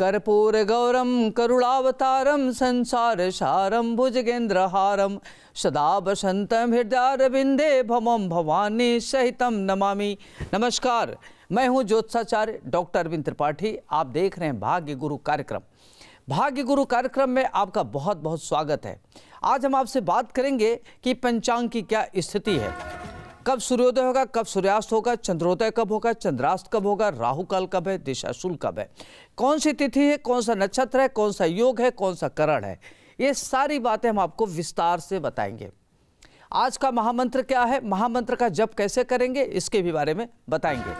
कर्पूर गौरम संसार सारम संसारसारं हारम सदा वसन्तं हृदयारविन्दे भवम भवानी सहित नमामि नमस्कार मैं हूं ज्योत्साचार्य डॉक्टर अरविंद त्रिपाठी आप देख रहे हैं भाग्य गुरु कार्यक्रम भाग्य गुरु कार्यक्रम में आपका बहुत बहुत स्वागत है आज हम आपसे बात करेंगे कि पंचांग की क्या स्थिति है कब सूर्योदय होगा कब सूर्यास्त होगा चंद्रोदय कब होगा चंद्रास्त कब होगा राहु काल कब है दिशाशूल कब है कौन सी तिथि है कौन सा नक्षत्र है कौन सा योग है कौन सा करण है ये सारी बातें हम आपको विस्तार से बताएंगे आज का महामंत्र क्या है महामंत्र का जप कैसे करेंगे इसके भी बारे में बताएंगे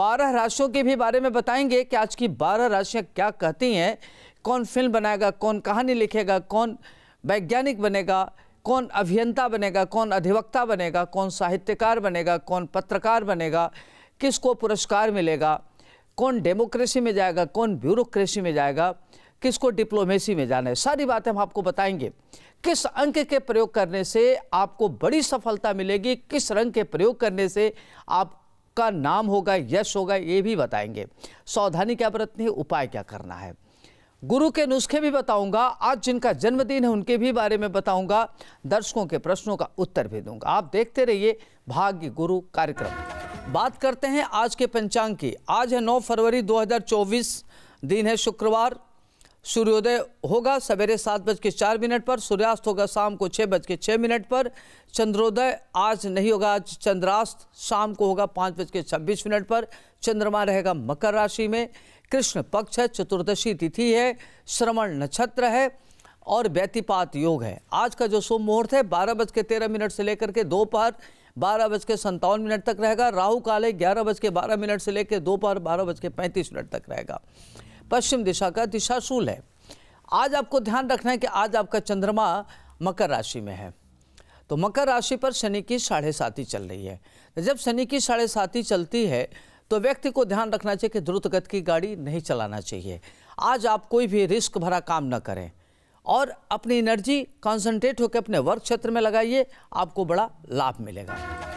बारह राशियों के भी बारे में बताएंगे कि आज की बारह राशियाँ क्या कहती हैं कौन फिल्म बनाएगा कौन कहानी लिखेगा कौन वैज्ञानिक बनेगा कौन अभियंता बनेगा कौन अधिवक्ता बनेगा कौन साहित्यकार बनेगा कौन पत्रकार बनेगा किसको पुरस्कार मिलेगा कौन डेमोक्रेसी में जाएगा कौन ब्यूरोक्रेसी में जाएगा किसको डिप्लोमेसी में जाना है सारी बातें हम आपको बताएंगे किस अंक के प्रयोग करने से आपको बड़ी सफलता मिलेगी किस रंग के प्रयोग करने से आप का नाम होगा यश होगा ये भी बताएंगे सावधानी क्या बरतनी है उपाय क्या करना है गुरु के नुस्खे भी बताऊंगा आज जिनका जन्मदिन है उनके भी बारे में बताऊंगा दर्शकों के प्रश्नों का उत्तर भी दूंगा आप देखते रहिए भाग्य गुरु कार्यक्रम बात करते हैं आज के पंचांग की आज है 9 फरवरी 2024 दिन है शुक्रवार सूर्योदय होगा सवेरे सात बज के चार मिनट पर सूर्यास्त होगा शाम को छः बज के छः मिनट पर चंद्रोदय आज नहीं होगा आज चंद्रास्त शाम को होगा पाँच बज के छब्बीस मिनट पर चंद्रमा रहेगा मकर राशि में कृष्ण पक्ष है चतुर्दशी तिथि है श्रवण नक्षत्र है और व्यतिपात योग है आज का जो शुभ मुहूर्त है बारह बज के तेरह मिनट से लेकर के दोपहर बारह बज के संतावन मिनट तक रहेगा राहु काल है ग्यारह बज के बारह मिनट से लेकर दोपहर बारह बज के पैंतीस मिनट तक रहेगा पश्चिम दिशा का दिशाशूल है आज आपको ध्यान रखना है कि आज आपका चंद्रमा मकर राशि में है तो मकर राशि पर शनि की साढ़े साथी चल रही है तो जब शनि की साढ़े साथी चलती है तो व्यक्ति को ध्यान रखना चाहिए कि द्रुत गति की गाड़ी नहीं चलाना चाहिए आज आप कोई भी रिस्क भरा काम न करें और अपनी एनर्जी कॉन्सेंट्रेट होकर अपने वर्क क्षेत्र में लगाइए आपको बड़ा लाभ मिलेगा